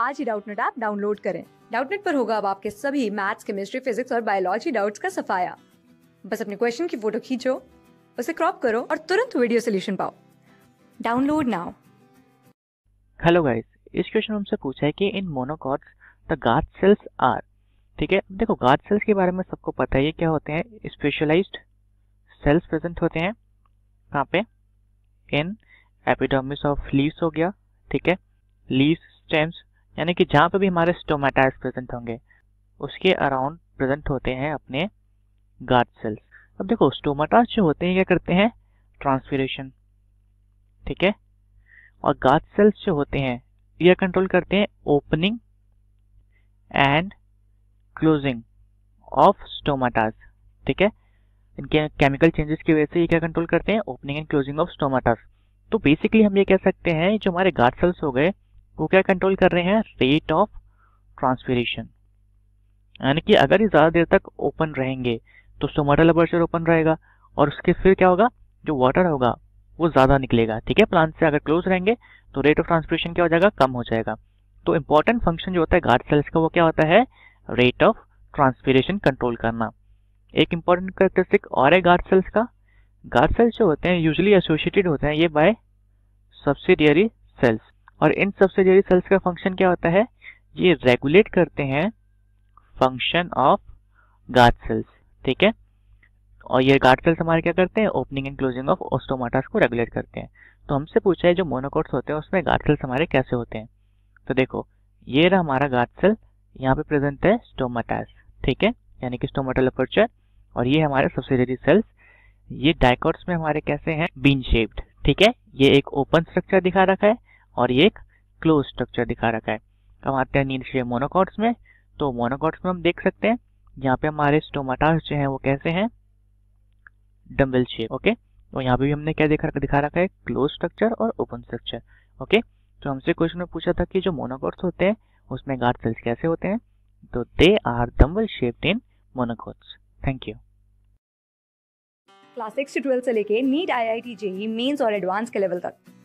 आज ही Doubtnut app download करें डाउटनेट पर होगा अब आपके सभी मैथ्स केमिस्ट्री फिजिक्स और बायोलॉजी डाउट्स का सफाया बस अपने क्वेश्चन की फोटो खींचो उसे क्रॉप करो और तुरंत वीडियो सोल्यूशन पाओ डाउनलोड नाउ हेलो गाइस इस क्वेश्चन हमसे पूछा है कि in monocots the guard cells are ठीक है देखो गार्ड सेल्स के बारे में सबको पता है ये क्या होते हैं स्पेशलाइज्ड सेल्स प्रेजेंट होते हैं कहाँ पे इन एपिडोमिस ऑफ लीव्स हो गया ठीक है लीव्स स्टेम्स यानी कि जहाँ पर भी हमारे स्टोमेटाइट प्रेजेंट होंगे उसके अराउंड प्रेजेंट होते हैं अपने गार्ड सेल्स अब देखो स्टोमाटाज जो होते हैं क्या करते हैं ट्रांसफ्यूरेशन ठीक है और गार्ड सेल्स जो होते हैं यह कंट्रोल करते हैं opening and closing of stomatas ठीक है इनके केमिकल चेंजेस की वजह से ये क्या कंट्रोल करते हैं opening and closing of stomatas तो बेसिकली हम ये कह सकते हैं जो हमारे गार्ड सेल्स हो गए वो क्या कंट्रोल कर रहे हैं रेट ऑफ ट्रांसफरेशन यानी कि अगर ये ज़्यादा देर तक ओपन रहेंगे तो स्टोमाटल अपर्चर ओपन रहेगा और उसके फिर क्या होगा जो वाटर होगा वो ज़्यादा निकलेगा ठीक है प्लांट से अगर क्लोज रहेंगे तो रेट ऑफ ट्रांसफरेशन क्या हो जाएगा कम हो जाएगा तो इंपॉर्टेंट फंक्शन जो होता है गार्ड सेल्स का वो क्या होता है रेट ऑफ ट्रांसफरेशन कंट्रोल करना एक इंपॉर्टेंट करेक्टरिस्टिक और है गार्ड सेल्स का गार्ड सेल्स जो होते हैं यूजली एसोसिएटेड होते हैं ये बाय सब्सिडियरी सेल्स और इन सब्सिडियरी सेल्स का फंक्शन क्या होता है ये रेगुलेट करते हैं फंक्शन ऑफ गार्ड सेल्स ठीक है और ये गार्ड सेल्स हमारे क्या करते हैं opening and closing of stomatas को रेगुलेट करते हैं तो हमसे पूछा है जो मोनोकोट्स होते हैं उसमें गार्ड सेल्स हमारे कैसे होते हैं तो देखो ये रहा हमारा गार्ड सेल यहाँ पे प्रेजेंट है स्टोमाटास ठीक है यानी कि स्टोमाटल अपर्चर और ये हमारे सब्सिडरी सेल्स ये डायकोट्स में हमारे कैसे हैं बीन शेप्ड ठीक है ये एक ओपन स्ट्रक्चर दिखा रखा है और ये एक क्लोज स्ट्रक्चर दिखा रखा है अब आते हैं नीचे मोनोकॉट्स में तो मोनोकॉट्स में हम देख सकते हैं यहाँ पे हमारे स्टोमाटा जो है वो कैसे हैं डम्बल शेप ओके तो यहाँ पे भी हमने क्या देखा दिखा रखा है क्लोज स्ट्रक्चर और ओपन स्ट्रक्चर ओके तो हमसे क्वेश्चन में पूछा था कि जो मोनोकॉट्स होते हैं उसमें गार्ड सेल्स कैसे होते हैं तो they are dumbbell shaped in monocots thank you class six से ट्वेल्थ से लेके NEET I I T JEE mains और एडवांस के लेवल तक